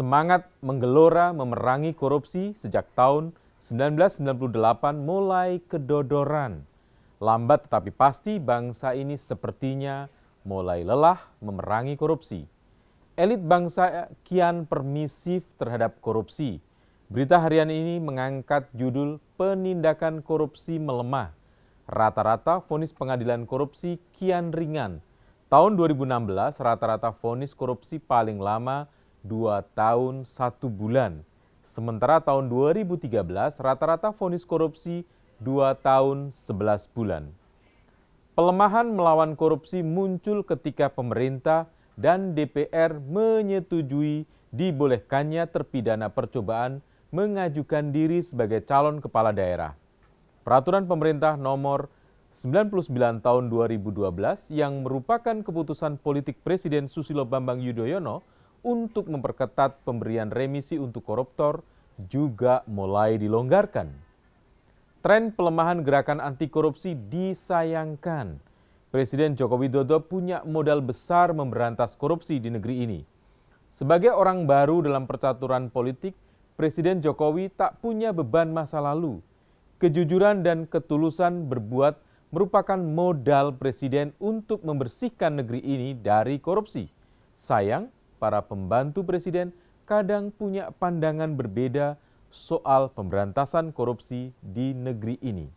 semangat menggelora memerangi korupsi sejak tahun 1998 mulai kedodoran. Lambat tetapi pasti bangsa ini sepertinya mulai lelah memerangi korupsi. Elit bangsa kian permisif terhadap korupsi. Berita harian ini mengangkat judul Penindakan Korupsi Melemah. Rata-rata vonis pengadilan korupsi kian ringan. Tahun 2016 rata-rata vonis korupsi paling lama 2 tahun 1 bulan. Sementara tahun 2013 rata-rata vonis korupsi 2 tahun 11 bulan. Pelemahan melawan korupsi muncul ketika pemerintah dan DPR menyetujui dibolehkannya terpidana percobaan mengajukan diri sebagai calon kepala daerah. Peraturan pemerintah nomor 99 tahun 2012 yang merupakan keputusan politik Presiden Susilo Bambang Yudhoyono untuk memperketat pemberian remisi untuk koruptor juga mulai dilonggarkan. Tren pelemahan gerakan anti korupsi disayangkan. Presiden Joko Widodo punya modal besar memberantas korupsi di negeri ini. Sebagai orang baru dalam percaturan politik, Presiden Jokowi tak punya beban masa lalu. Kejujuran dan ketulusan berbuat merupakan modal presiden untuk membersihkan negeri ini dari korupsi. Sayang, para pembantu presiden kadang punya pandangan berbeda soal pemberantasan korupsi di negeri ini.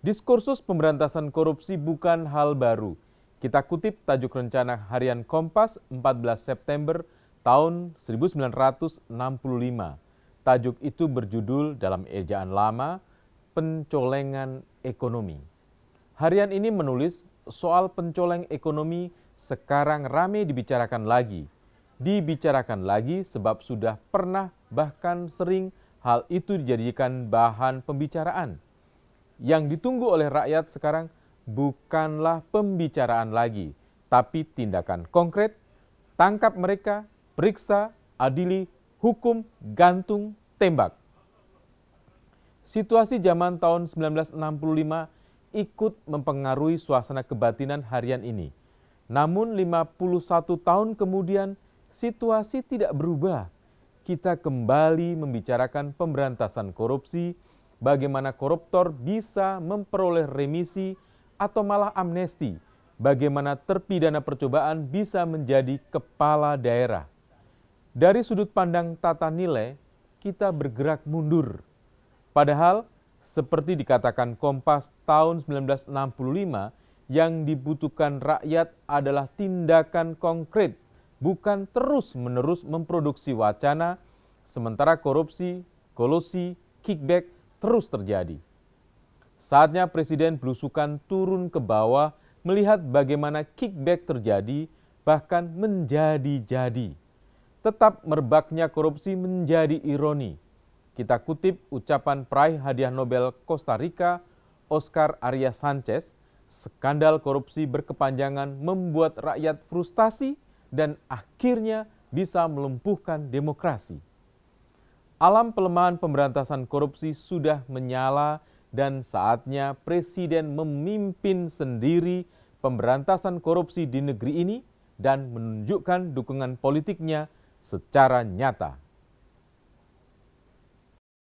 Diskursus pemberantasan korupsi bukan hal baru. Kita kutip tajuk rencana harian Kompas 14 September tahun 1965. Tajuk itu berjudul dalam ejaan lama, Pencolengan Ekonomi. Harian ini menulis soal pencoleng ekonomi sekarang rame dibicarakan lagi. Dibicarakan lagi sebab sudah pernah bahkan sering hal itu dijadikan bahan pembicaraan. Yang ditunggu oleh rakyat sekarang bukanlah pembicaraan lagi, tapi tindakan konkret, tangkap mereka, periksa, adili, hukum, gantung, tembak. Situasi zaman tahun 1965 ikut mempengaruhi suasana kebatinan harian ini. Namun 51 tahun kemudian situasi tidak berubah. Kita kembali membicarakan pemberantasan korupsi, bagaimana koruptor bisa memperoleh remisi atau malah amnesti, bagaimana terpidana percobaan bisa menjadi kepala daerah. Dari sudut pandang tata nilai, kita bergerak mundur. Padahal, seperti dikatakan Kompas tahun 1965, yang dibutuhkan rakyat adalah tindakan konkret, bukan terus-menerus memproduksi wacana, sementara korupsi, kolusi, kickback terus terjadi. Saatnya Presiden belusukan turun ke bawah melihat bagaimana kickback terjadi, bahkan menjadi-jadi. Tetap merbaknya korupsi menjadi ironi. Kita kutip ucapan peraih hadiah Nobel Costa Rica, Oscar Arias Sanchez, Skandal korupsi berkepanjangan membuat rakyat frustasi dan akhirnya bisa melumpuhkan demokrasi. Alam pelemahan pemberantasan korupsi sudah menyala dan saatnya presiden memimpin sendiri pemberantasan korupsi di negeri ini dan menunjukkan dukungan politiknya secara nyata.